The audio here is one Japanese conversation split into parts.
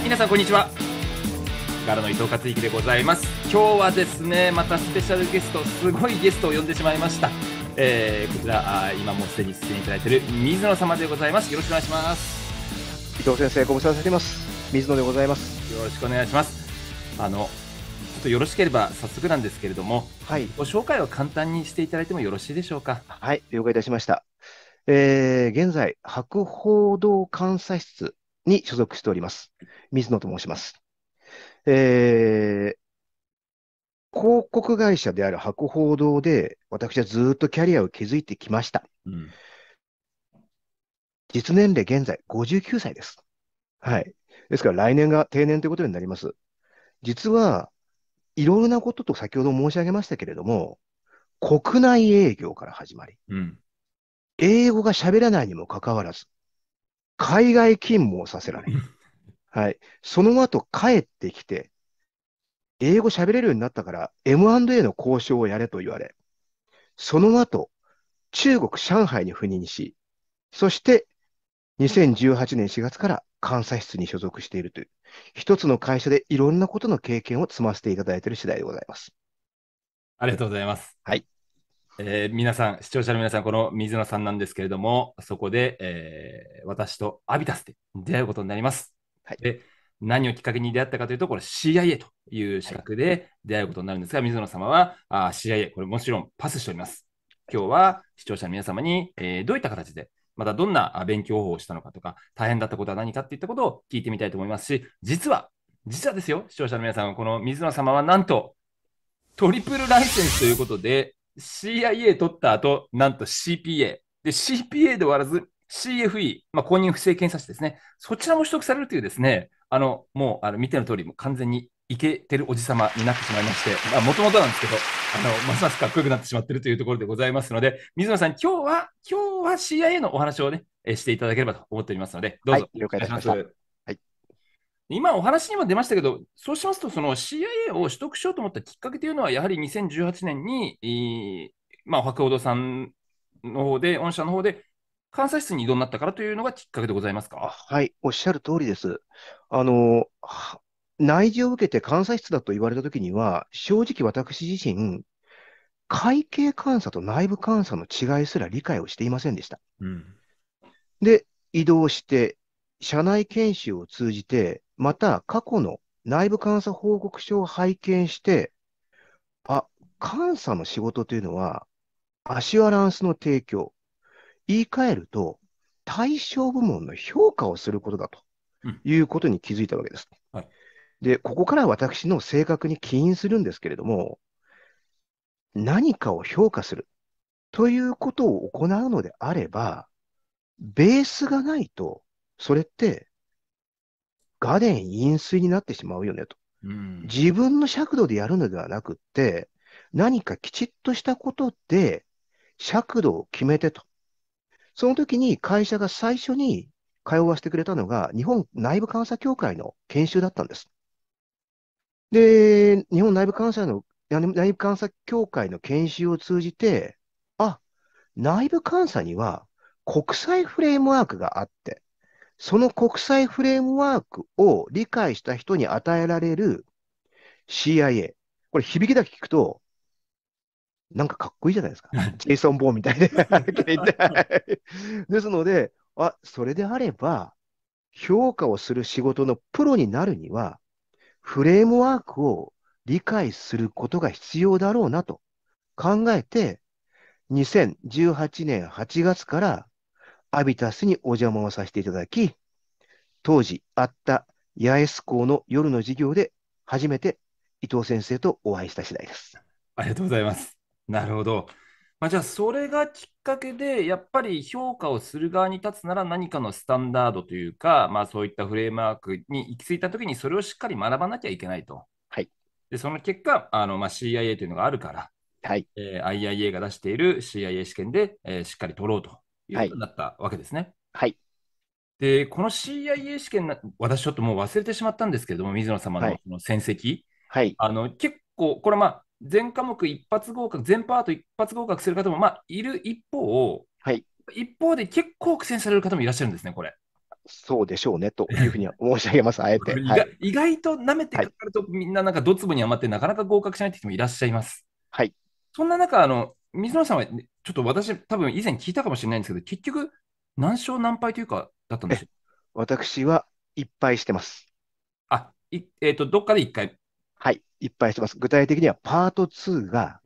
い皆さんこんにちはからの伊藤克之でございます今日はですねまたスペシャルゲストすごいゲストを呼んでしまいました、えー、こちらあ今もすでに出演いただいている水野様でございますよろしくお願いします伊藤先生ご無沙汰しています水野でございますよろしくお願いしますあのちょっとよろしければ早速なんですけれども、はい、ご紹介を簡単にしていただいてもよろしいでしょうかはい了解いたしましたえー、現在、博報堂監査室に所属しております。水野と申します。えー、広告会社である博報堂で、私はずっとキャリアを築いてきました。うん、実年齢現在59歳です。はい。ですから来年が定年ということになります。実は、いろいろなことと先ほど申し上げましたけれども、国内営業から始まり、うん、英語が喋らないにもかかわらず、海外勤務をさせられる。はい。その後帰ってきて、英語喋れるようになったから M&A の交渉をやれと言われ、その後、中国上海に赴任し、そして2018年4月から監査室に所属しているという、一つの会社でいろんなことの経験を積ませていただいている次第でございます。ありがとうございます。はい。えー、皆さん、視聴者の皆さん、この水野さんなんですけれども、そこで、えー、私とアビタスで出会うことになります。はい、で何をきっかけに出会ったかというと、これ CIA という資格で出会うことになるんですが、はい、水野様はあ CIA、これもちろんパスしております。今日は視聴者の皆様に、えー、どういった形で、またどんな勉強方法をしたのかとか、大変だったことは何かっていったことを聞いてみたいと思いますし、実は、実はですよ、視聴者の皆さん、この水野様はなんと、トリプルライセンスということで、CIA 取った後、なんと CPA。で、CPA で終わらず、CFE、まあ、公認不正検査士ですね、そちらも取得されるというですね、あのもうあの見ての通り、も完全にいけてるおじ様になってしまいまして、もともとなんですけど、あのますますかっこよくなってしまってるというところでございますので、水野さん、今日は、今日は CIA のお話をね、えしていただければと思っておりますので、どうぞ、はい、了解します。はい今お話にも出ましたけど、そうしますと、その CIA を取得しようと思ったきっかけというのは、やはり2018年に、まあ、博報堂さんの方で、御社の方で、監査室に異動になったからというのがきっかけでございますか。はい、おっしゃる通りです。あの、内示を受けて監査室だと言われたときには、正直私自身、会計監査と内部監査の違いすら理解をしていませんでした。うん、で、移動して、社内研修を通じて、また過去の内部監査報告書を拝見して、あ、監査の仕事というのは、アシュアランスの提供、言い換えると、対象部門の評価をすることだということに気づいたわけです。うんはい、で、ここから私の性格に起因するんですけれども、何かを評価するということを行うのであれば、ベースがないと、それってがでン飲水になってしまうよねと。うん、自分の尺度でやるのではなくって、何かきちっとしたことで尺度を決めてとその時に会社が最初に通わせてくれたのが、日本内部監査協会の研修だったんです。で、日本内部監査の、内部監査協会の研修を通じて、あ、内部監査には国際フレームワークがあって、その国際フレームワークを理解した人に与えられる CIA。これ響きだけ聞くと、なんかかっこいいじゃないですか。ジェイソン・ボーみたい で。ですので、あ、それであれば、評価をする仕事のプロになるには、フレームワークを理解することが必要だろうなと考えて、2018年8月からアビタスにお邪魔をさせていただき、当時あった八重洲校の夜の授業で初めて伊藤先生とお会いした次第です。ありがとうございます。なるほど。まあ、じゃあ、それがきっかけで、やっぱり評価をする側に立つなら何かのスタンダードというか、まあ、そういったフレームワークに行き着いたときに、それをしっかり学ばなきゃいけないと。はい、でその結果、あのまあ、CIA というのがあるから、はいえー、IIA が出している CIA 試験で、えー、しっかり取ろうということになったわけですね。はい、はいで、この CIA 試験私ちょっともう忘れてしまったんですけれども、水野様のの戦績、はい、はい、あの結構、これまあ、全科目一発合格、全パート一発合格する方も、まあ、いる一方、はい、一方で結構苦戦される方もいらっしゃるんですね、これ。そうでしょうねというふうに申し上げます、あえて。はい、意外となめてかかると、はい、みんななんかどつぼに余って、なかなか合格しないという人もいらっしゃいます。はい、そんな中あの、水野さんは、ね、ちょっと私、多分以前聞いたかもしれないんですけど、結局、何勝何敗というか、だったんです私はいっぱいしてます。あいえーと、とどっかで1回はい、いっぱいしてます。具体的にはパート2が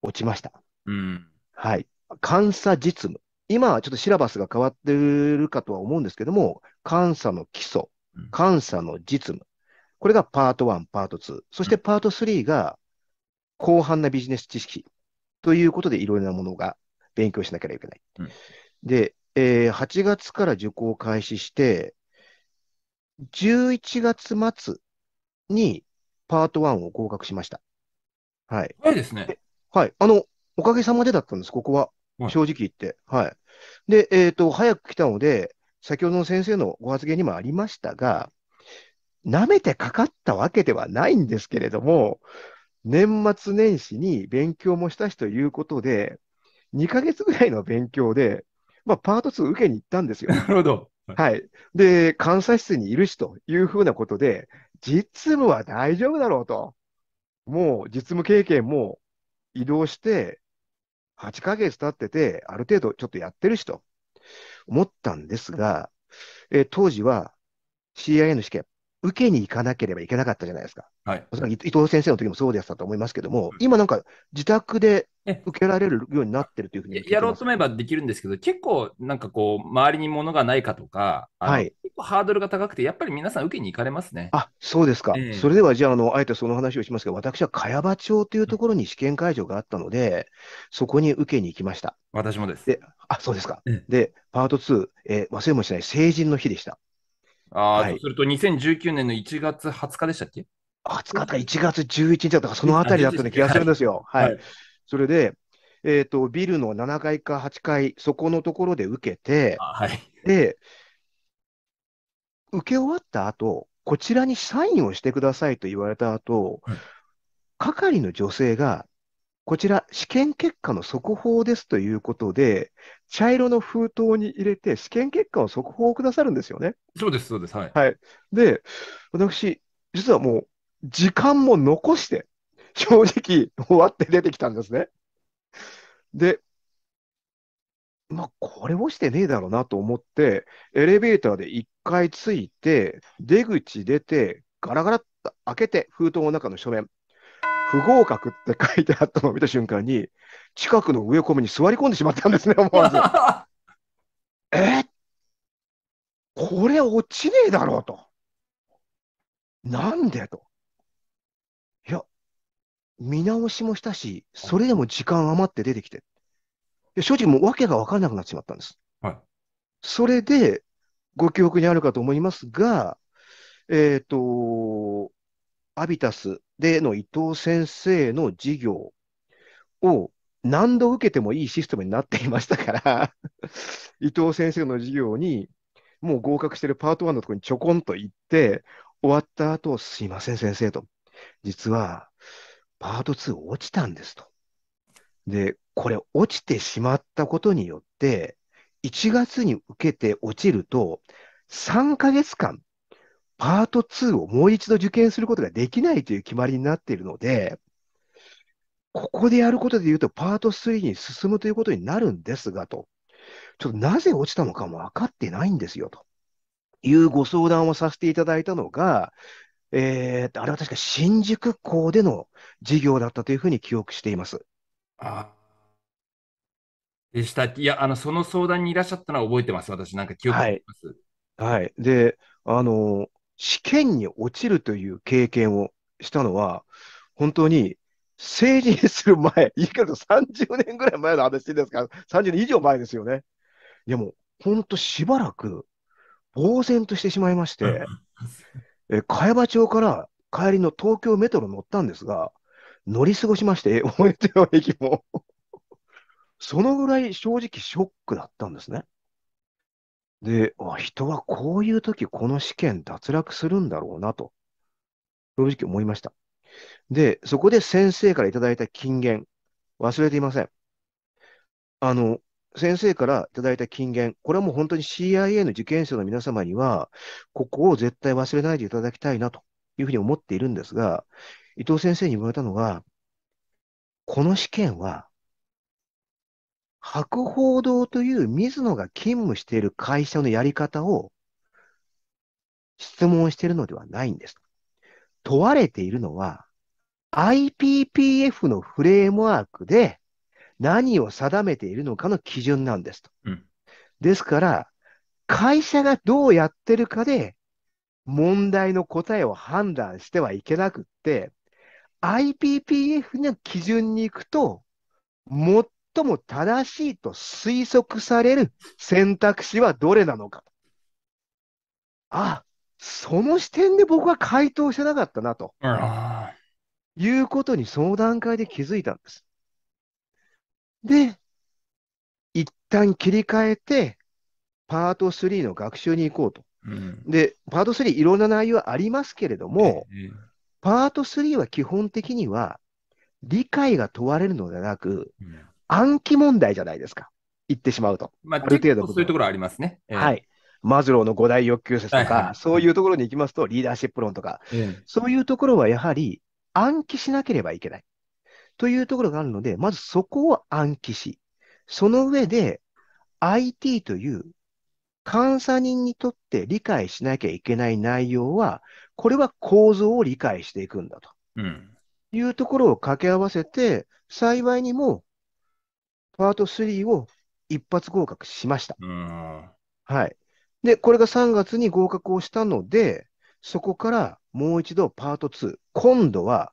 落ちました。うん。うん、はい。監査実務。今はちょっとシラバスが変わってるかとは思うんですけども、監査の基礎、監査の実務。これがパート1、パート2。そしてパート3が広範なビジネス知識ということでいろいろなものが勉強しなければいけない。うん、で、えー、8月から受講開始して、11月末にパート1を合格しました。はい。早いですね。はい。あの、おかげさまでだったんです、ここは。正直言って。はい。で、えっ、ー、と、早く来たので、先ほどの先生のご発言にもありましたが、舐めてかかったわけではないんですけれども、年末年始に勉強もしたしということで、2ヶ月ぐらいの勉強で、まあ、パート2受けに行ったんですよ。なるほど。はい。で、監査室にいるしというふうなことで、実務は大丈夫だろうと。もう実務経験も移動して、8ヶ月経ってて、ある程度ちょっとやってるしと思ったんですが、え当時は CIA の試験、受けに行かなければいけなかったじゃないですか。はい。伊藤先生の時もそうでしたと思いますけども、今なんか自宅で受けられるようになってるというふうにやろうと思えばできるんですけど、結構なんかこう、周りに物がないかとか、はい。結構ハードルが高くて、やっぱり皆さん受けに行かれますね。あ、そうですか。えー、それではじゃあ、あの、あえてその話をしますけど、私は茅場町というところに試験会場があったので、そこに受けに行きました。私もです。で、あ、そうですか。うん、で、パート2、えー、忘れもしない成人の日でした。ああ、そうすると2019年の1月20日でしたっけ ?20 日か1月11日だったか、そのあたりだったような気がするんですよ。はい。それで、えっ、ー、と、ビルの7階か8階、そこのところで受けて、はい、で、受け終わった後、こちらにサインをしてくださいと言われた後、係の女性がこちら、試験結果の速報ですということで、茶色の封筒に入れて、試験結果の速報をくださるんですよね。そうです、そうです。はい。はい、で、私、実はもう、時間も残して、正直、終わって出てきたんですね。で、まあ、これをしてねえだろうなと思って、エレベーターで1回着いて、出口出て、ガラガラっと開けて、封筒の中の書面、不合格って書いてあったのを見た瞬間に、近くの植え込みに座り込んでしまったんですね、思わず。えこれ落ちねえだろうと。なんでと。いや、見直しもしたし、それでも時間余って出てきて。正直もう訳が分からなくなってしまったんです。はい。それで、ご記憶にあるかと思いますが、えっ、ー、と、アビタスでの伊藤先生の授業を何度受けてもいいシステムになっていましたから 伊藤先生の授業に、もう合格してるパート1のところにちょこんと行って、終わった後、すいません先生と、実はパート2落ちたんですと。で、これ落ちてしまったことによって、1月に受けて落ちると、3ヶ月間パート2をもう一度受験することができないという決まりになっているので、ここでやることで言うと、パート3に進むということになるんですが、と。ちょっとなぜ落ちたのかも分かってないんですよ、というご相談をさせていただいたのが、えー、あれは確か新宿校での授業だったというふうに記憶しています。あでした。いや、あの、その相談にいらっしゃったのは覚えてます。私、なんか記憶してます。はい。はい、で、あの、試験に落ちるという経験をしたのは、本当に成人する前、いいけど30年ぐらい前の話ですから、30年以上前ですよね。でも、本当しばらく、呆然としてしまいまして、え茅場町から帰りの東京メトロ乗ったんですが、乗り過ごしまして、えてる駅もそのぐらい正直ショックだったんですね。で、あ人はこういう時この試験脱落するんだろうなと、正直思いました。で、そこで先生からいただいた金言、忘れていません。あの、先生からいただいた金言、これはもう本当に CIA の受験生の皆様には、ここを絶対忘れないでいただきたいなというふうに思っているんですが、伊藤先生に言われたのが、この試験は博報堂という水野が勤務している会社のやり方を質問しているのではないんです。問われているのは、IPPF のフレームワークで何を定めているのかの基準なんですと。うん、ですから、会社がどうやってるかで問題の答えを判断してはいけなくって、IPPF の基準に行くと、最最も正しいと推測される選択肢はどれなのか。あ、その視点で僕は回答してなかったなと。いうことにその段階で気づいたんです。で、一旦切り替えて、パート3の学習に行こうと。うん、で、パート3いろんな内容ありますけれども、うん、パート3は基本的には理解が問われるのではなく、うん、暗記問題じゃないですか。言ってしまうと。まあ、ある程度。そういうところありますね。えー、はい。マズローの五大欲求説とか、そういうところに行きますと、リーダーシップ論とか、えー、そういうところはやはり暗記しなければいけない。というところがあるので、まずそこを暗記し、その上で IT という監査人にとって理解しなきゃいけない内容は、これは構造を理解していくんだと。うん、いうところを掛け合わせて、幸いにもパート3を一発合格しました。はい。で、これが3月に合格をしたので、そこからもう一度パート2、今度は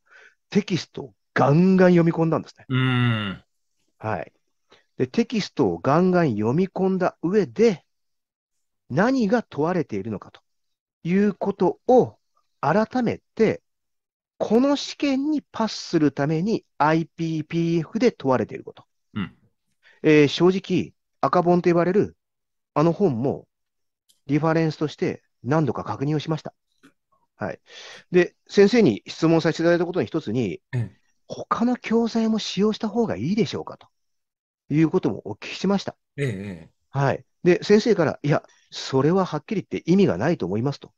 テキストをガンガン読み込んだんですね。はい。で、テキストをガンガン読み込んだ上で、何が問われているのかということを改めて、この試験にパスするために IPPF で問われていること。えー、正直、赤本と言われるあの本もリファレンスとして何度か確認をしました。はい。で、先生に質問させていただいたことの一つに、うん、他の教材も使用した方がいいでしょうかということもお聞きしました。ええ、はい。で、先生から、いや、それははっきり言って意味がないと思いますと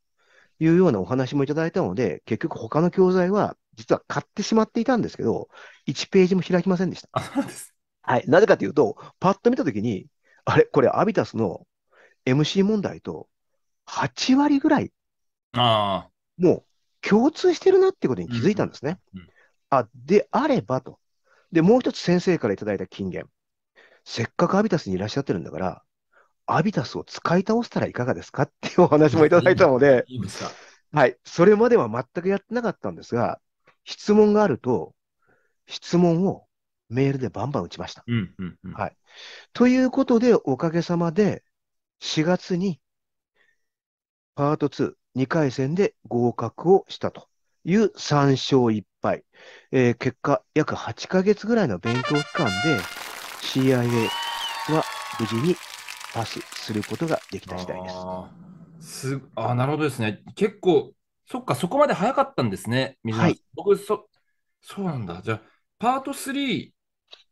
いうようなお話もいただいたので、結局他の教材は実は買ってしまっていたんですけど、1ページも開きませんでした。そうですはい。なぜかというと、パッと見たときに、あれ、これ、アビタスの MC 問題と8割ぐらい、あもう共通してるなってことに気づいたんですね。うんうん、あであればと。で、もう一つ先生からいただいた金言。せっかくアビタスにいらっしゃってるんだから、アビタスを使い倒したらいかがですかっていうお話もいただいたので、はい。それまでは全くやってなかったんですが、質問があると、質問をメールでバンバン打ちました。ということで、おかげさまで、4月に、パート2、2回戦で合格をしたという3勝1敗。えー、結果、約8ヶ月ぐらいの勉強期間で、CIA は無事にパスすることができた次第です。あすあなるほどですね。結構、そっか、そこまで早かったんですね、水さん。はい、僕そ、そうなんだ。じゃあパート3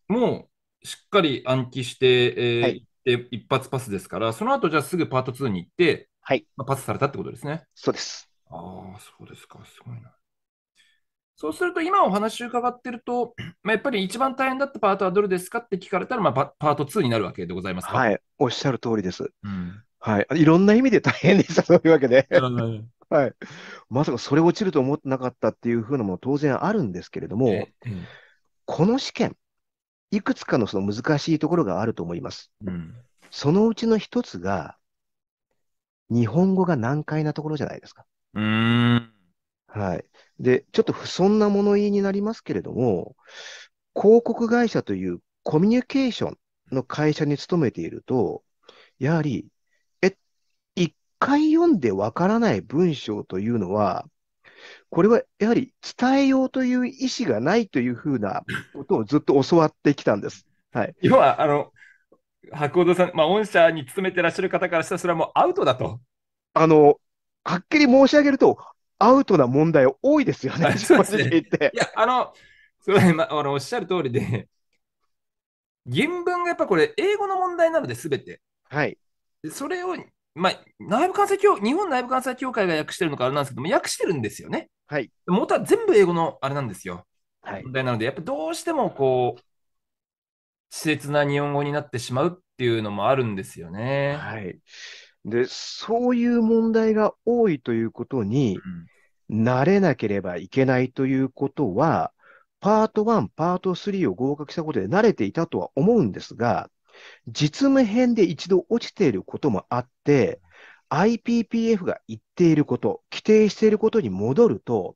もしっかり暗記して、えーはい、で一発パスですから、その後じゃあすぐパート2に行って、はい、まあ、パスされたってことですね。そうです。ああ、そうですか、すごいな。そうすると、今お話伺ってると、まあ、やっぱり一番大変だったパートはどれですかって聞かれたら、まあ、パート2になるわけでございますか。はい、おっしゃる通りです。うん、はい、いろんな意味で大変でした、そういうわけで。はい、まさかそれ落ちると思ってなかったっていうふうなも当然あるんですけれども、ええ、この試験、いくつかのその難しいところがあると思います。うん、そのうちの一つが、日本語が難解なところじゃないですか。うん。はい。で、ちょっと不損な物言いになりますけれども、広告会社というコミュニケーションの会社に勤めていると、やはり、え、一回読んでわからない文章というのは、これはやはり伝えようという意思がないというふうなことをずっと教わってきたんです。はい、要はあの白鸚さん、まあ、御社に勤めてらっしゃる方からしたら、それはもうアウトだと。あのはっきり申し上げると、アウトな問題多いですよね、正直言って。いや、あの、それ、ま、あのおっしゃる通りで、原文がやっぱこれ、英語の問題なので、すべて。はい。それをまあ、内部監査協日本内部監査協会が訳してるのかあれなんですけども、訳してるんですよね。はい。元は全部英語のあれなんですよ。はい。問題なので、やっぱどうしてもこう、稚拙な日本語になってしまうっていうのもあるんですよね。はい。で、そういう問題が多いということに、うん、慣れなければいけないということは、パート1、パート3を合格したことで慣れていたとは思うんですが、実務編で一度落ちていることもあって、IPPF が言っていること、規定していることに戻ると、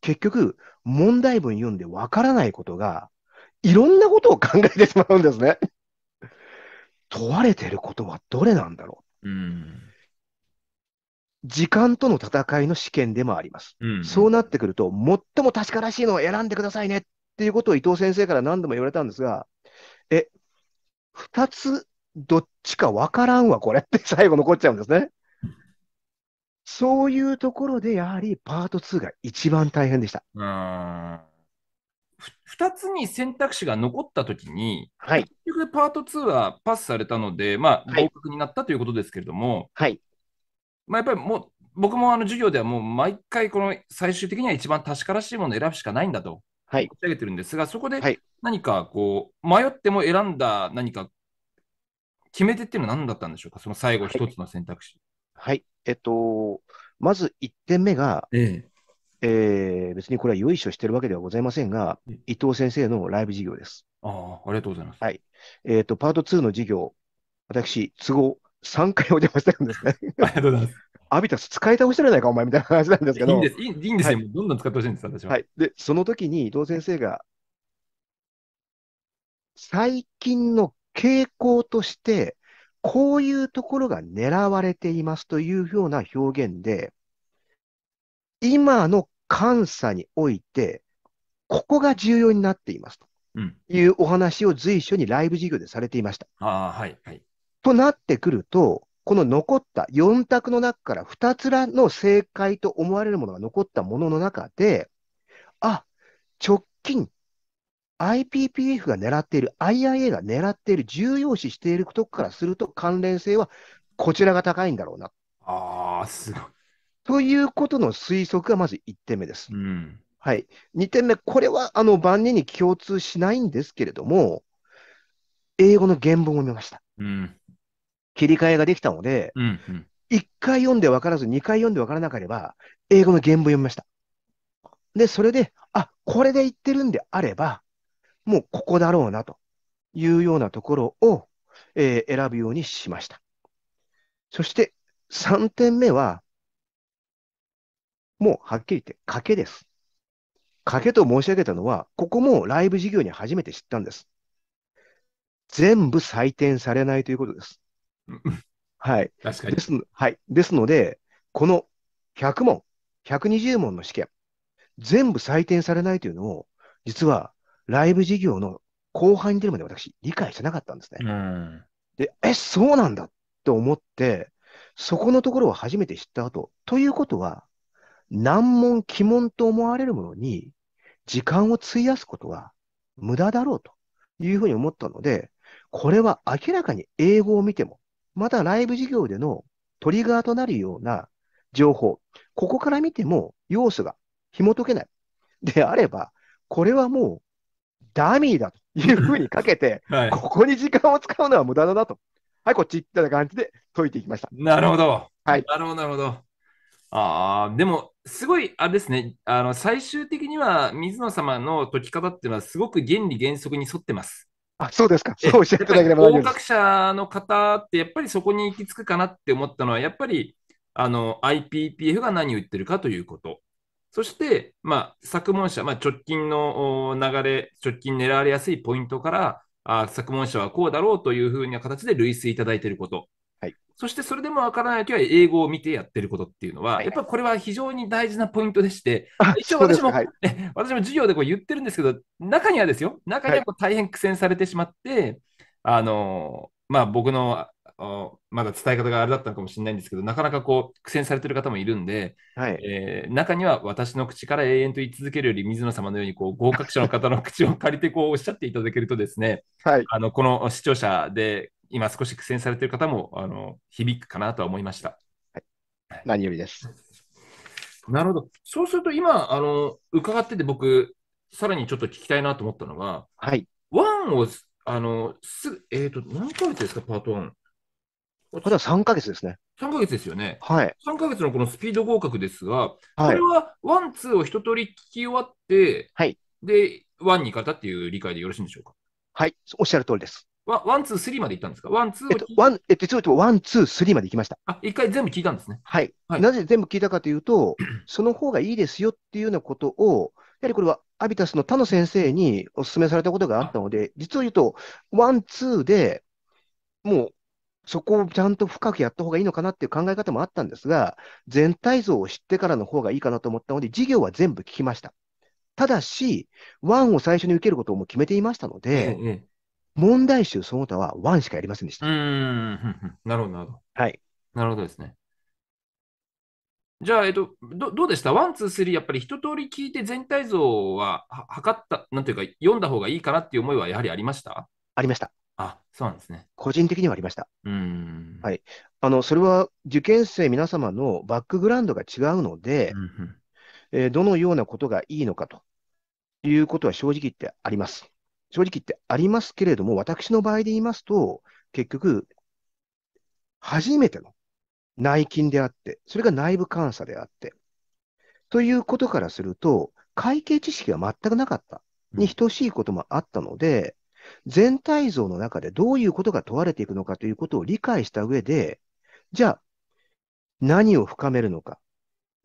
結局、問題文読んでわからないことが、いろんなことを考えてしまうんですね。問われていることはどれなんだろう。うん時間との戦いの試験でもあります。うん、そうなってくると、最も確からしいのを選んでくださいねっていうことを伊藤先生から何度も言われたんですが、え、二つ、どっちかわからんわ、これって 最後残っちゃうんですね。そういうところで、やはりパート2が一番大変でした。うん2つに選択肢が残ったときに、はい、結局パート2はパスされたので、まあ、合格になったということですけれども、はい、まあ、やっぱりもう僕もあの授業ではもう毎回この最終的には一番確からしいものを選ぶしかないんだと。はい、申し上げてるんですが、そこで何かこう、迷っても選んだ何か決め手っていうのは何だったんでしょうか、その最後、一つの選択肢、はい。はい、えっと、まず1点目が、えええー、別にこれは由緒してるわけではございませんが、ええ、伊藤先生のライブ事業です。ああ、ありがとうございます。はい。えっ、ー、と、パート2の授業、私、都合3回お邪魔してるんですね。ありがとうございます。アビタス使い倒してるじゃないか、お前みたいな話なんですけど。いいんです、いいんですよ、はい、どんどん使ってほしいんです、私は。はい、で、その時に伊藤先生が、最近の傾向として、こういうところが狙われていますというような表現で、今の監査において、ここが重要になっていますというお話を随所にライブ授業でされていました。うん、あはい、はい、となってくると、この残った4択の中から2つらの正解と思われるものが残ったものの中で、あ、直近 IPPF が狙っている、IIA が狙っている、重要視しているとこからすると関連性はこちらが高いんだろうな。あすごい。ということの推測がまず1点目です。うん、はい、2点目、これはあの万人に共通しないんですけれども、英語の原文を見ました。うん切り替えができたので、うんうん、1回読んで分からず、2回読んで分からなければ、英語の原文読みました。で、それで、あ、これで言ってるんであれば、もうここだろうなというようなところを、えー、選ぶようにしました。そして3点目は、もうはっきり言って賭けです。賭けと申し上げたのは、ここもライブ事業に初めて知ったんです。全部採点されないということです。はい。確かに。です、はい。ですので、この100問、120問の試験、全部採点されないというのを、実はライブ事業の後半に出るまで私、理解してなかったんですね。うん、で、え、そうなんだと思って、そこのところを初めて知った後、ということは、難問、鬼門と思われるものに時間を費やすことは無駄だろうというふうに思ったので、これは明らかに英語を見ても、またライブ事業でのトリガーとなるような情報、ここから見ても要素が紐解けない。であれば、これはもうダミーだというふうにかけて、はい、ここに時間を使うのは無駄だなと。はい、こっち行った感じで解いていきました。なるほど。はい。なるほど、なるほど。ああ、でも、すごい、あれですね、あの、最終的には水野様の解き方っていうのは、すごく原理原則に沿ってます。あそうですか、そうおっしゃっていただければ合格者の方って、やっぱりそこに行き着くかなって思ったのは、やっぱりあの IPPF が何を言ってるかということ、そして、まあ、作文者、まあ、直近の流れ、直近狙われやすいポイントから、あ作文者はこうだろうというふうな形で類推いただいていること、そしてそれでもわからないときは英語を見てやってることっていうのは、はいやっぱりこれは非常に大事なポイントでして、一応私も、はい、私も授業でこう言ってるんですけど、中にはですよ、中にはこう大変苦戦されてしまって、はい、あのまあ、僕のまだ伝え方があれだったのかもしれないんですけど、なかなかこう苦戦されてる方もいるんで、はい、えー、中には私の口から永遠と言い続けるより、水野様のようにこう合格者の方の口を借りてこうおっしゃっていただけるとですね、はい、あのこの視聴者で今少し苦戦されている方もあの響くかなとは思いました。はい、何よりです。なるほど。そうすると今、あの伺ってて僕、さらにちょっと聞きたいなと思ったのが、はい、1をあのす、えーと、と何ヶ月ですか、パート1。これは3ヶ月ですね。3ヶ月ですよね。はい。3ヶ月のこのスピード合格ですが、はい、これは1、2を一通り聞き終わって、はい。で、1に行かれたっていう理解でよろしいんでしょうか。はい、おっしゃる通りです。ワワン、ツー、スリーまで行ったんですかワン、ツー、えっと、ワン、えっと、ワン、ツー、スリーまで行きました。あ、一回全部聞いたんですね。はい。はい、なぜ全部聞いたかというと、その方がいいですよっていうようなことを、やはりこれはアビタスの他の先生にお勧めされたことがあったので、実を言うと、ワン、ツーで、もう、そこをちゃんと深くやった方がいいのかなっていう考え方もあったんですが、全体像を知ってからの方がいいかなと思ったので、授業は全部聞きました。ただし、ワンを最初に受けることも決めていましたので、ええ問題集その他は1しかやりませんでした。うん、なるほど、なるほど。はい。なるほどですね。じゃあ、えっと、どどうでしたワン、ツー、スリー、やっぱり一通り聞いて全体像はは測った、なんていうか、読んだ方がいいかなっていう思いはやはりありましたありました。あ、そうなんですね。個人的にはありました。うん。はい。あの、それは受験生皆様のバックグラウンドが違うので、うんえー、どのようなことがいいのかということは正直言ってあります。正直言ってありますけれども、私の場合で言いますと、結局、初めての内勤であって、それが内部監査であって、ということからすると、会計知識が全くなかったに等しいこともあったので、うん、全体像の中でどういうことが問われていくのかということを理解した上で、じゃあ、何を深めるのか、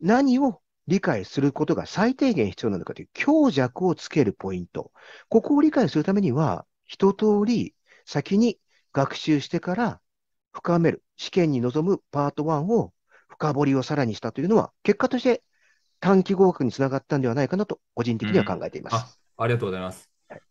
何を理解することが最低限必要なのかという強弱をつけるポイント。ここを理解するためには、一通り先に学習してから深める、試験に臨むパート1を深掘りをさらにしたというのは、結果として短期合格につながったんではないかなと、個人的には考えています。うん、あありがとうございます。はい、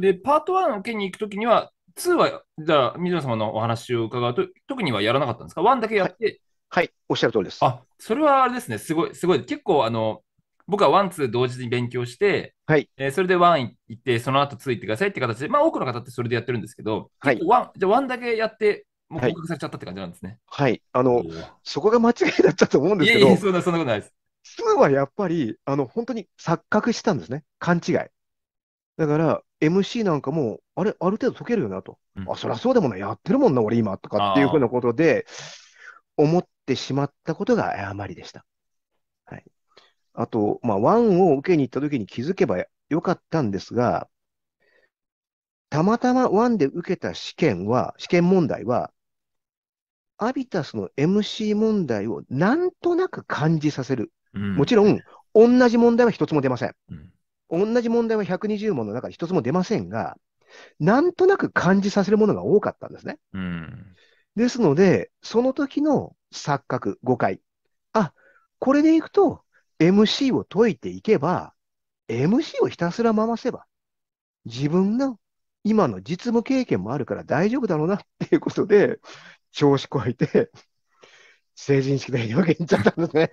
で、パート1を受けに行くときには、2は、じゃあ、水野様のお話を伺うと、特にはやらなかったんですか ?1 だけやって、はいはい、おっしゃる通りです。あ、それはあれですね、すごい、すごい。結構、あの、僕はワン、ツー同時に勉強して、はい、えー、それでワン行って、その後ツー行ってくださいって形で、まあ多くの方ってそれでやってるんですけど、はい、ワンじゃワンだけやって、もう合格されちゃったって感じなんですね。はい、あの、そこが間違いだったと思うんですけど、いやいやそんなそんなことないです。ツーはやっぱり、あの、本当に錯覚したんですね。勘違い。だから、MC なんかも、あれ、ある程度解けるよなと。うん、あ、そりゃそうでもない。やってるもんな、俺今、とかっていうふうなことで、思ってしまったことが誤りでした。はい、あと、まあ、ンを受けに行ったときに気づけばよかったんですが、たまたまワンで受けた試験は、試験問題は、アビタスの MC 問題をなんとなく感じさせる。うん、もちろん、同じ問題は一つも出ません。うん、同じ問題は120問の中で一つも出ませんが、なんとなく感じさせるものが多かったんですね。うんですので、その時の錯覚、誤解。あ、これでいくと MC を解いていけば、MC をひたすら回せば、自分の今の実務経験もあるから大丈夫だろうなっていうことで、調子こいて、成人式で表現っちゃったんですね。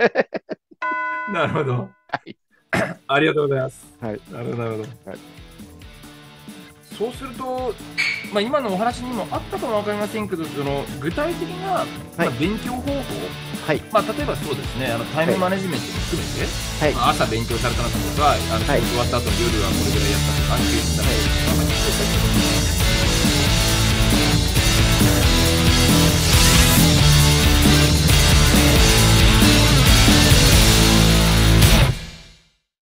なるほど。はい、ありがとうございます。はい、なるほど。はいそうすると、まあ、今のお話にもあったかも分かりませんけどその具体的な、まあ、勉強方法、はい、まあ、例えばそうですねあのタイムマネジメントも含めて、はいまあ、朝勉強されたのとかあの、終わった後夜はこれぐらいやったとか、てい、を日いったいとか。はい